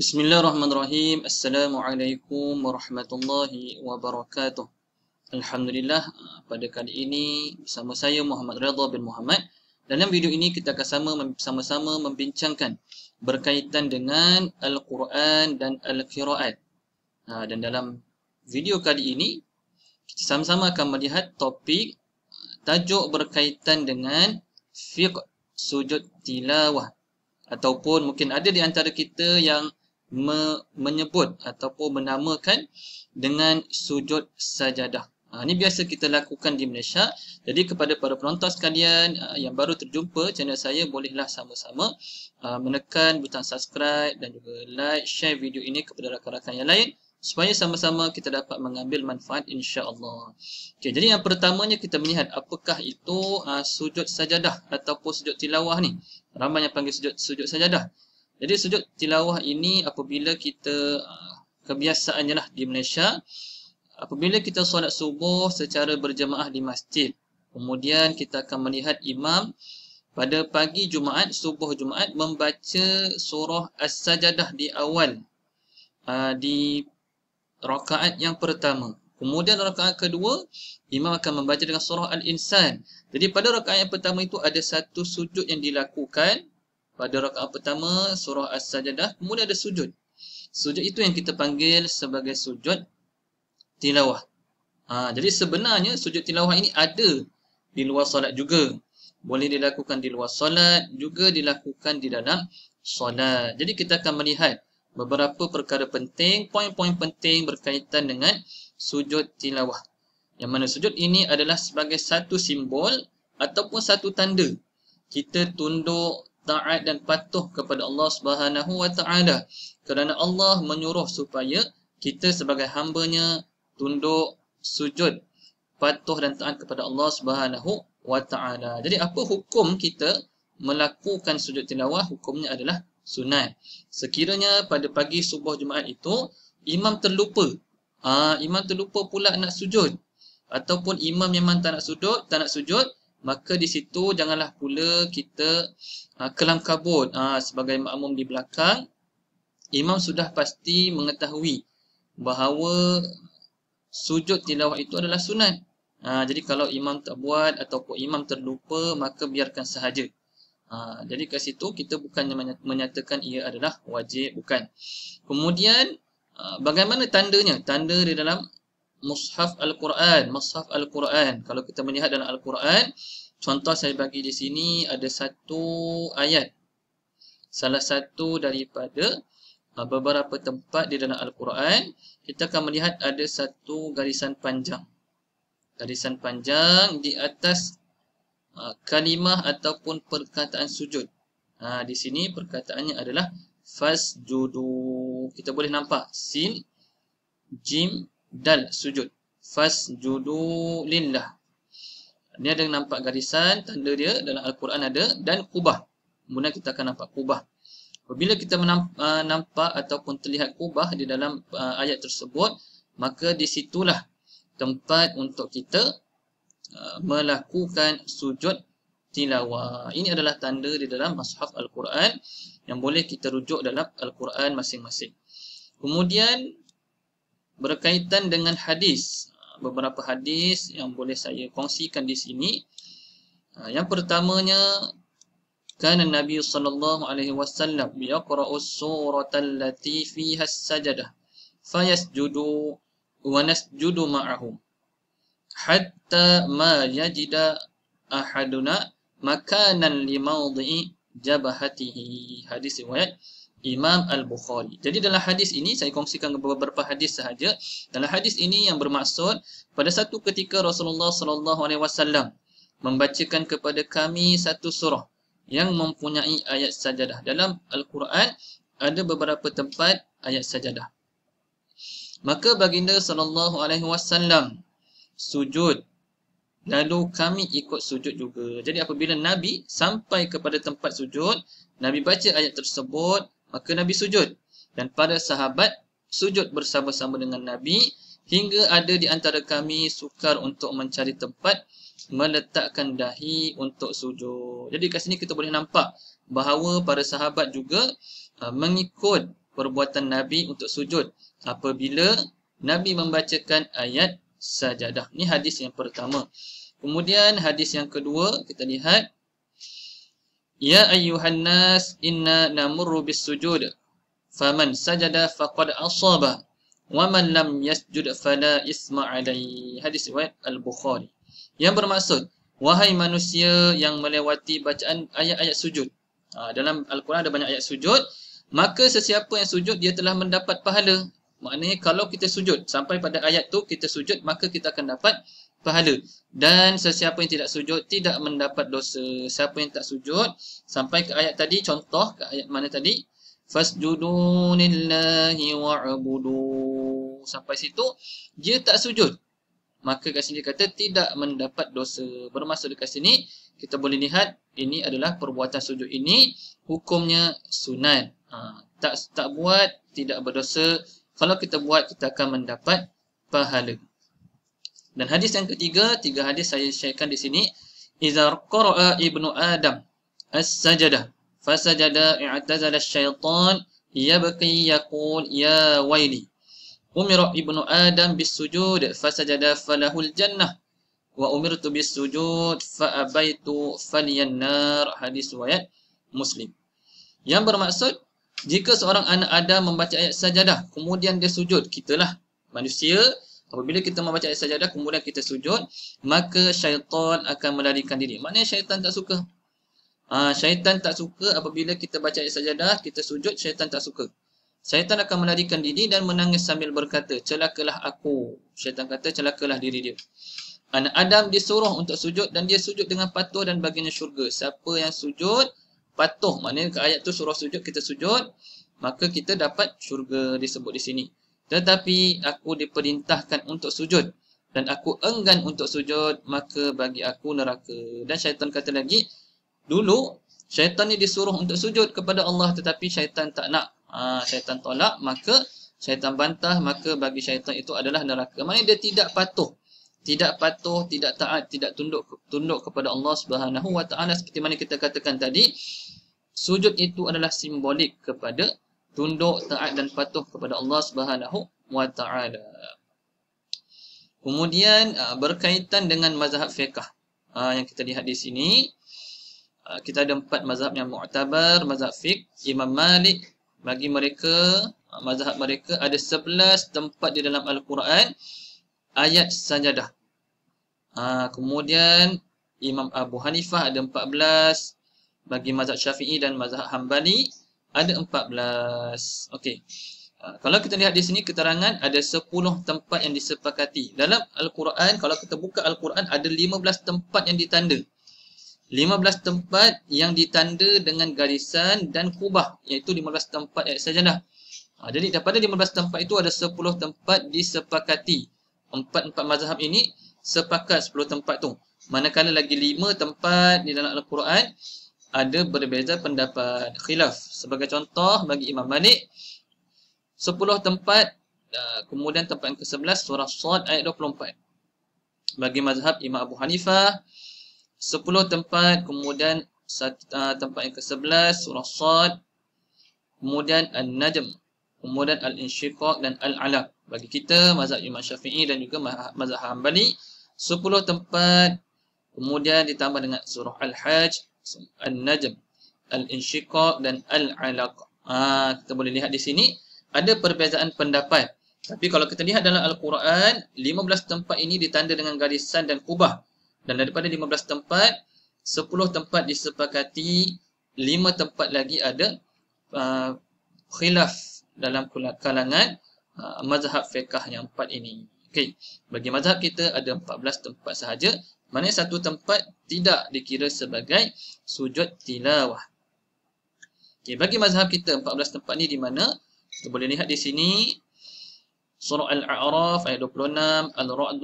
Bismillahirrahmanirrahim. Assalamualaikum warahmatullahi wabarakatuh. Alhamdulillah uh, pada kali ini bersama saya Muhammad Radha bin Muhammad. Dalam video ini kita akan sama, sama-sama membincangkan berkaitan dengan Al-Quran dan Al-Qiraat. Uh, dan dalam video kali ini kita sama-sama akan melihat topik uh, tajuk berkaitan dengan fiqh sujud tilawah ataupun mungkin ada di antara kita yang me, menyebut ataupun menamakan dengan sujud sajadah. Ha, ini biasa kita lakukan di Malaysia. Jadi kepada para penonton sekalian uh, yang baru terjumpa channel saya bolehlah sama-sama uh, menekan butang subscribe dan juga like, share video ini kepada rakan-rakan yang lain supaya sama-sama kita dapat mengambil manfaat insya-Allah. Okey, jadi yang pertamanya kita melihat apakah itu uh, sujud sajadah ataupun sujud tilawah ni. Ramai yang panggil sujud sujud sajadah. Jadi sujud tilawah ini apabila kita ah, kebiasaannya lah di Malaysia apabila kita solat subuh secara berjemaah di masjid kemudian kita akan melihat imam pada pagi Jumaat, subuh Jumaat membaca surah As-Sajadah di awal ah, di rakaat yang pertama kemudian rakaat kedua imam akan membaca dengan surah Al-Insan jadi pada rakaat yang pertama itu ada satu sujud yang dilakukan pada rakaat pertama surah as-sajdah kemudian ada sujud sujud itu yang kita panggil sebagai sujud tilawah ha, jadi sebenarnya sujud tilawah ini ada di luar solat juga boleh dilakukan di luar solat juga dilakukan di dalam solat jadi kita akan melihat beberapa perkara penting poin-poin penting berkaitan dengan sujud tilawah yang mana sujud ini adalah sebagai satu simbol ataupun satu tanda kita tunduk taat dan patuh kepada Allah Subhanahu wa taala kerana Allah menyuruh supaya kita sebagai hamba-Nya tunduk sujud patuh dan taat kepada Allah Subhanahu wa taala. Jadi apa hukum kita melakukan sujud tilawah? Hukumnya adalah sunat. Sekiranya pada pagi subuh Jumaat itu imam terlupa, aa, ah, imam terlupa pula nak sujud ataupun imam memang tak nak sujud, tak nak sujud, maka di situ janganlah pula kita uh, ah, kelam kabut uh, sebagai makmum di belakang imam sudah pasti mengetahui bahawa sujud tilawah itu adalah sunat uh, jadi kalau imam tak buat ataupun imam terlupa maka biarkan sahaja uh, jadi kat situ kita bukan menyatakan ia adalah wajib bukan kemudian uh, bagaimana tandanya tanda di dalam mushaf al-Quran, mushaf al-Quran. Kalau kita melihat dalam al-Quran, contoh saya bagi di sini ada satu ayat. Salah satu daripada uh, beberapa tempat di dalam al-Quran, kita akan melihat ada satu garisan panjang. Garisan panjang di atas uh, kalimah ataupun perkataan sujud. Ha, di sini perkataannya adalah fasjudu. Kita boleh nampak sin jim dal sujud fasjudu lillah ni ada yang nampak garisan tanda dia dalam al-Quran ada dan kubah kemudian kita akan nampak kubah apabila kita uh, nampak ataupun terlihat kubah di dalam uh, ayat tersebut maka di situlah tempat untuk kita uh, melakukan sujud tilawah ini adalah tanda di dalam mushaf al-Quran yang boleh kita rujuk dalam al-Quran masing-masing kemudian berkaitan dengan hadis ah, beberapa hadis yang boleh saya kongsikan di sini ah, yang pertamanya kana nabi sallallahu alaihi wasallam yaqra'u surata allati fiha sajadah fayasjudu wa nasjudu ma'ahum hatta ma yajida ahaduna makanan li mawdi'i jabahatihi hadis riwayat Imam Al-Bukhari. Jadi dalam hadis ini saya kongsikan beberapa hadis sahaja. Dalam hadis ini yang bermaksud pada satu ketika Rasulullah sallallahu alaihi wasallam membacakan kepada kami satu surah yang mempunyai ayat sajadah. Dalam Al-Quran ada beberapa tempat ayat sajadah. Maka baginda sallallahu alaihi wasallam sujud lalu kami ikut sujud juga. Jadi apabila Nabi sampai kepada tempat sujud, Nabi baca ayat tersebut, maka Nabi sujud dan para sahabat sujud bersama-sama dengan Nabi hingga ada di antara kami sukar untuk mencari tempat meletakkan dahi untuk sujud. Jadi kat sini kita boleh nampak bahawa para sahabat juga uh, mengikut perbuatan Nabi untuk sujud apabila Nabi membacakan ayat sajadah. Ini hadis yang pertama. Kemudian hadis yang kedua kita lihat Ya ayyuhan nas inna namurru bis sujud faman sajada faqad asaba wa man lam yasjud fala isma alai hadis riwayat al bukhari yang bermaksud wahai manusia yang melewati bacaan ayat-ayat sujud ha, dalam al-Quran ada banyak ayat sujud maka sesiapa yang sujud dia telah mendapat pahala maknanya kalau kita sujud sampai pada ayat tu kita sujud maka kita akan dapat pahala dan sesiapa yang tidak sujud tidak mendapat dosa siapa yang tak sujud sampai ke ayat tadi contoh ke ayat mana tadi fasjudunillahi wa'budu sampai situ dia tak sujud maka kat sini kata tidak mendapat dosa bermaksud dekat sini kita boleh lihat ini adalah perbuatan sujud ini hukumnya sunat ha, tak tak buat tidak berdosa kalau kita buat kita akan mendapat pahala dan hadis yang ketiga, tiga hadis saya sharekan di sini. Iza qara'a eh, ibnu Adam as-sajadah, fasajada i'tazala syaitan yabqi yaqul ya waili. Umira ibnu Adam sujud. fasajada falahul jannah. Wa umirtu bisujud, faabaitu faniyan nar. Hadis wayat Muslim. Yang bermaksud, jika seorang anak Adam membaca ayat sajadah, kemudian dia sujud, kitalah manusia, Apabila kita membaca ayat sajadah kemudian kita sujud, maka syaitan akan melarikan diri. Maknanya syaitan tak suka. Ha, syaitan tak suka apabila kita baca ayat sajadah, kita sujud, syaitan tak suka. Syaitan akan melarikan diri dan menangis sambil berkata, celakalah aku. Syaitan kata, celakalah diri dia. Anak Adam disuruh untuk sujud dan dia sujud dengan patuh dan baginya syurga. Siapa yang sujud, patuh. Maknanya ayat tu suruh sujud, kita sujud. Maka kita dapat syurga disebut di sini. Tetapi aku diperintahkan untuk sujud dan aku enggan untuk sujud, maka bagi aku neraka. Dan syaitan kata lagi, dulu syaitan ni disuruh untuk sujud kepada Allah tetapi syaitan tak nak. Ha, syaitan tolak, maka syaitan bantah, maka bagi syaitan itu adalah neraka. Maksudnya dia tidak patuh. Tidak patuh, tidak taat, tidak tunduk tunduk kepada Allah Subhanahu Wa Taala Seperti mana kita katakan tadi, sujud itu adalah simbolik kepada tunduk taat dan patuh kepada Allah Subhanahu wa taala. Kemudian uh, berkaitan dengan mazhab fiqh uh, yang kita lihat di sini uh, kita ada empat mazhab yang mu'tabar, mazhab fiqh, Imam Malik bagi mereka mazhab mereka ada sebelas tempat di dalam al-Quran ayat sajadah. kemudian Imam Abu Hanifah ada empat belas bagi mazhab Syafi'i dan mazhab Hambali ada empat belas. Okey. Ah, kalau kita lihat di sini keterangan ada sepuluh tempat yang disepakati. Dalam Al-Quran kalau kita buka Al-Quran ada lima belas tempat yang ditanda. belas tempat yang ditanda dengan garisan dan kubah iaitu belas tempat eh, sajalah. Ha, jadi daripada lima belas tempat itu ada sepuluh tempat disepakati. Empat-empat mazhab ini sepakat sepuluh tempat tu. Manakala lagi lima tempat di dalam Al-Quran ada berbeza pendapat khilaf. Sebagai contoh bagi Imam Malik, 10 tempat uh, kemudian tempat yang ke-11 surah Sad ayat 24. Bagi mazhab Imam Abu Hanifah, 10 tempat kemudian uh, tempat yang ke-11 surah Sad kemudian An-Najm kemudian Al-Insyiqaq dan Al-Alaq. Bagi kita mazhab Imam Syafi'i dan juga mazhab Hanbali, 10 tempat kemudian ditambah dengan surah Al-Hajj Al-Najm, Al-Inshiqaq dan Al-Alaq. Ha, kita boleh lihat di sini ada perbezaan pendapat. Tapi kalau kita lihat dalam Al-Quran, 15 tempat ini ditanda dengan garisan dan kubah. Dan daripada 15 tempat, 10 tempat disepakati, 5 tempat lagi ada uh, khilaf dalam kalangan uh, mazhab fiqah yang empat ini. Okey, bagi mazhab kita ada 14 tempat sahaja mana satu tempat tidak dikira sebagai sujud tilawah. Okay, bagi mazhab kita 14 tempat ni di mana? Kita boleh lihat di sini Surah Al-A'raf ayat 26, Al-Ra'd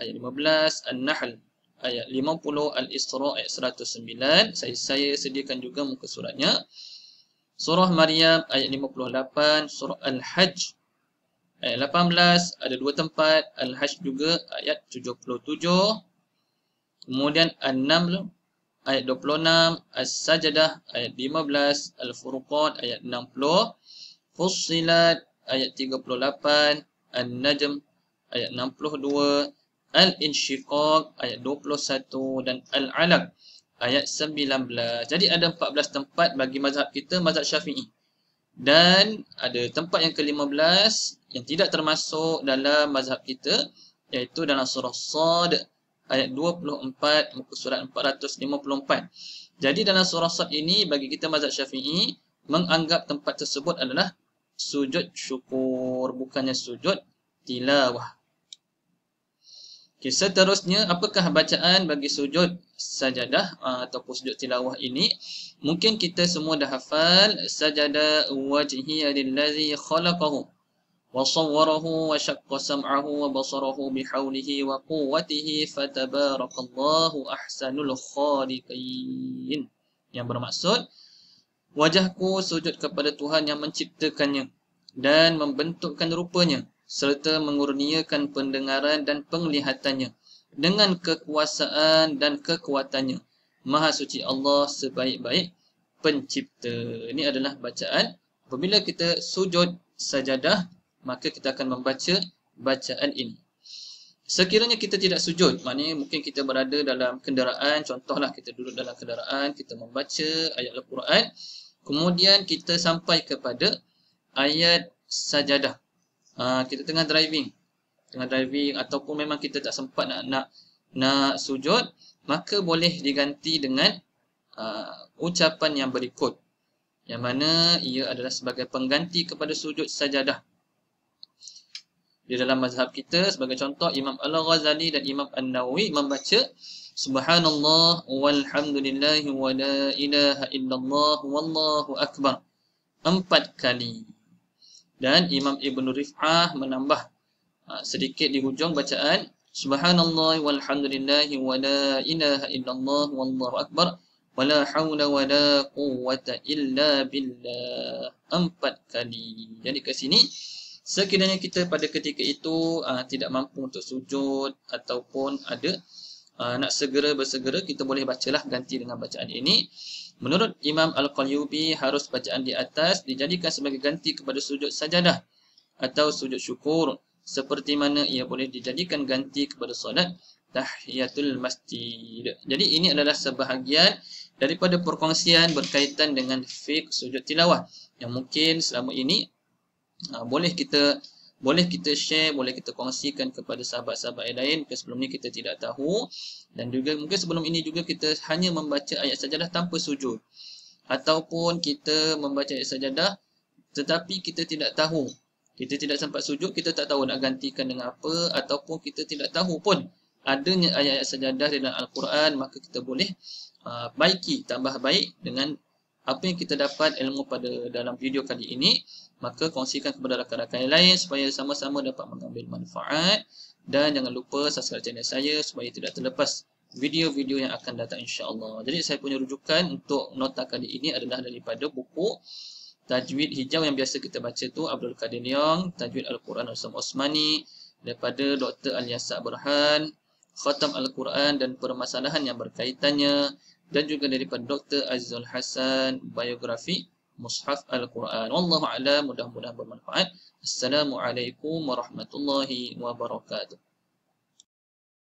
ayat 15, al nahl ayat 50, Al-Isra ayat 109. Saya saya sediakan juga muka suratnya. Surah Maryam ayat 58, Surah Al-Hajj ayat 18 ada dua tempat, Al-Hajj juga ayat 77. Kemudian enam tu. Ayat 26. As-Sajadah. Ayat 15. Al-Furqan. Ayat 60. Fussilat. Ayat 38. An-Najm. Ayat 62. Al-Inshiqaq. Ayat 21. Dan Al-Alaq. Ayat 19. Jadi ada 14 tempat bagi mazhab kita, mazhab syafi'i. Dan ada tempat yang ke-15 yang tidak termasuk dalam mazhab kita. Iaitu dalam surah Sadaq ayat 24 muka surat 454. Jadi dalam surah Sad ini bagi kita mazhab Syafi'i menganggap tempat tersebut adalah sujud syukur bukannya sujud tilawah. Okay, seterusnya apakah bacaan bagi sujud sajadah ah, ataupun sujud tilawah ini? Mungkin kita semua dah hafal sajadah wajhiyalillazi khalaqahu. وصوره وشق سمعه وبصره بحوله وقوته فتبارك الله أحسن الخالقين yang bermaksud wajahku sujud kepada Tuhan yang menciptakannya dan membentukkan rupanya serta mengurniakan pendengaran dan penglihatannya dengan kekuasaan dan kekuatannya Maha suci Allah sebaik-baik pencipta. Ini adalah bacaan apabila kita sujud sajadah maka kita akan membaca bacaan ini. Sekiranya kita tidak sujud, maknanya mungkin kita berada dalam kenderaan, contohlah kita duduk dalam kenderaan, kita membaca ayat Al-Quran, kemudian kita sampai kepada ayat sajadah. Ha, kita tengah driving, tengah driving ataupun memang kita tak sempat nak nak nak sujud, maka boleh diganti dengan uh, ucapan yang berikut. Yang mana ia adalah sebagai pengganti kepada sujud sajadah. Di dalam mazhab kita sebagai contoh Imam Al-Ghazali dan Imam An-Nawawi membaca Subhanallah walhamdulillah wa la ilaha illallah wallahu akbar. Empat kali. Dan Imam Ibn Rif'ah menambah ha, sedikit di hujung bacaan Subhanallah walhamdulillah wa la ilaha illallah wallahu akbar wa la hawla wa la quwwata illa billah. Empat kali. Jadi ke sini Sekiranya kita pada ketika itu uh, tidak mampu untuk sujud ataupun ada uh, nak segera bersegera, kita boleh bacalah ganti dengan bacaan ini. Menurut Imam Al-Qalyubi, harus bacaan di atas dijadikan sebagai ganti kepada sujud sajadah atau sujud syukur seperti mana ia boleh dijadikan ganti kepada solat tahiyatul masjid. Jadi ini adalah sebahagian daripada perkongsian berkaitan dengan fiqh sujud tilawah yang mungkin selama ini Ha, boleh kita boleh kita share, boleh kita kongsikan kepada sahabat-sahabat yang lain Mungkin sebelum ni kita tidak tahu Dan juga mungkin sebelum ini juga kita hanya membaca ayat sajadah tanpa sujud Ataupun kita membaca ayat sajadah Tetapi kita tidak tahu Kita tidak sempat sujud, kita tak tahu nak gantikan dengan apa Ataupun kita tidak tahu pun Adanya ayat-ayat sajadah dalam Al-Quran Maka kita boleh uh, baiki, tambah baik dengan Apa yang kita dapat ilmu pada dalam video kali ini maka kongsikan kepada rakan-rakan yang lain supaya sama-sama dapat mengambil manfaat dan jangan lupa subscribe channel saya supaya tidak terlepas video-video yang akan datang insya-Allah. Jadi saya punya rujukan untuk nota kali ini adalah daripada buku Tajwid Hijau yang biasa kita baca tu Abdul Kadir Niong, Tajwid Al-Quran Al-Sam Osmani daripada Dr. Aliasa Burhan, Khatam Al-Quran dan permasalahan yang berkaitannya dan juga daripada Dr. Azizul Hasan, biografi Mushaf Al-Quran. Wallahu a'lam, mudah-mudahan bermanfaat. Assalamualaikum warahmatullahi wabarakatuh.